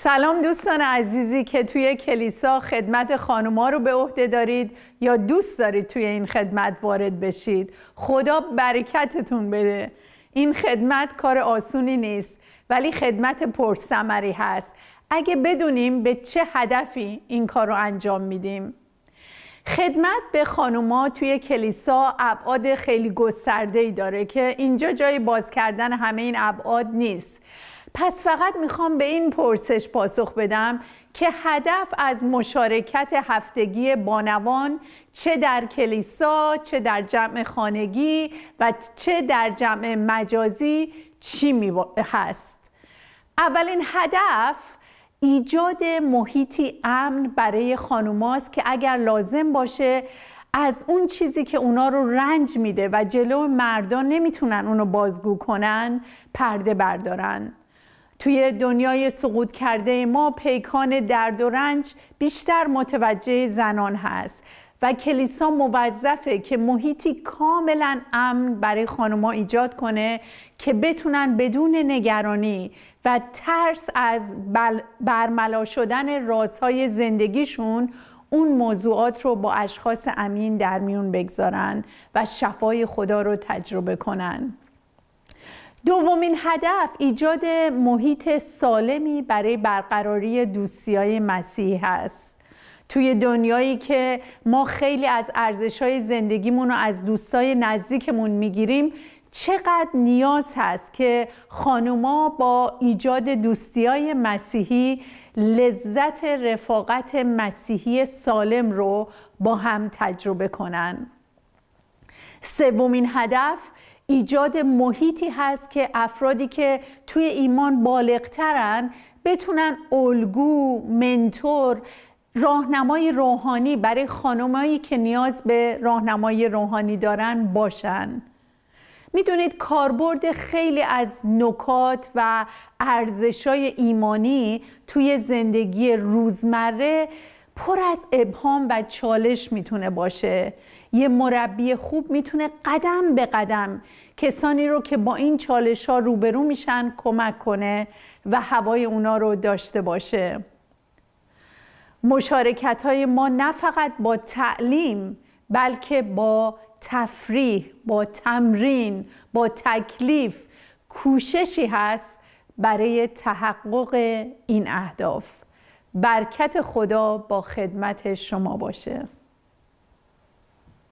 سلام دوستان عزیزی که توی کلیسا خدمت خانوما رو به عهده دارید یا دوست دارید توی این خدمت وارد بشید خدا برکتتون بده این خدمت کار آسونی نیست ولی خدمت پرثمری هست اگه بدونیم به چه هدفی این کار رو انجام میدیم خدمت به خانوما توی کلیسا ابعاد خیلی گسترده ای داره که اینجا جای باز کردن همه این ابعاد نیست پس فقط میخوام به این پرسش پاسخ بدم که هدف از مشارکت هفتگی بانوان چه در کلیسا، چه در جمع خانگی و چه در جمع مجازی چی می هست؟ اولین هدف ایجاد محیطی امن برای خانوماست که اگر لازم باشه از اون چیزی که اونا رو رنج میده و جلو مردان نمیتونن اونو بازگو کنن پرده بردارن توی دنیای سقوط کرده ما پیکان درد و رنج بیشتر متوجه زنان هست و کلیسا موظفه که محیطی کاملا امن برای خانوما ایجاد کنه که بتونن بدون نگرانی و ترس از برملا شدن رازهای زندگیشون اون موضوعات رو با اشخاص امین در میون بگذارن و شفای خدا رو تجربه کنن دومین هدف ایجاد محیط سالمی برای برقراری های مسیح هست توی دنیایی که ما خیلی از های زندگیمون رو از دوستای نزدیکمون میگیریم چقدر نیاز هست که خانوما با ایجاد های مسیحی لذت رفاقت مسیحی سالم رو با هم تجربه کنن سومین هدف ایجاد محیطی هست که افرادی که توی ایمان بالغترن بتونن الگو، منتور، راهنمای روحانی برای خانمایی که نیاز به راهنمای روحانی دارن باشن میدونید کاربرد خیلی از نکات و ارزشای ایمانی توی زندگی روزمره پر از ابهام و چالش میتونه باشه یه مربی خوب میتونه قدم به قدم کسانی رو که با این چالش ها روبرو میشن کمک کنه و هوای اونا رو داشته باشه مشارکت های ما نه فقط با تعلیم بلکه با تفریح، با تمرین، با تکلیف کوششی هست برای تحقق این اهداف برکت خدا با خدمت شما باشه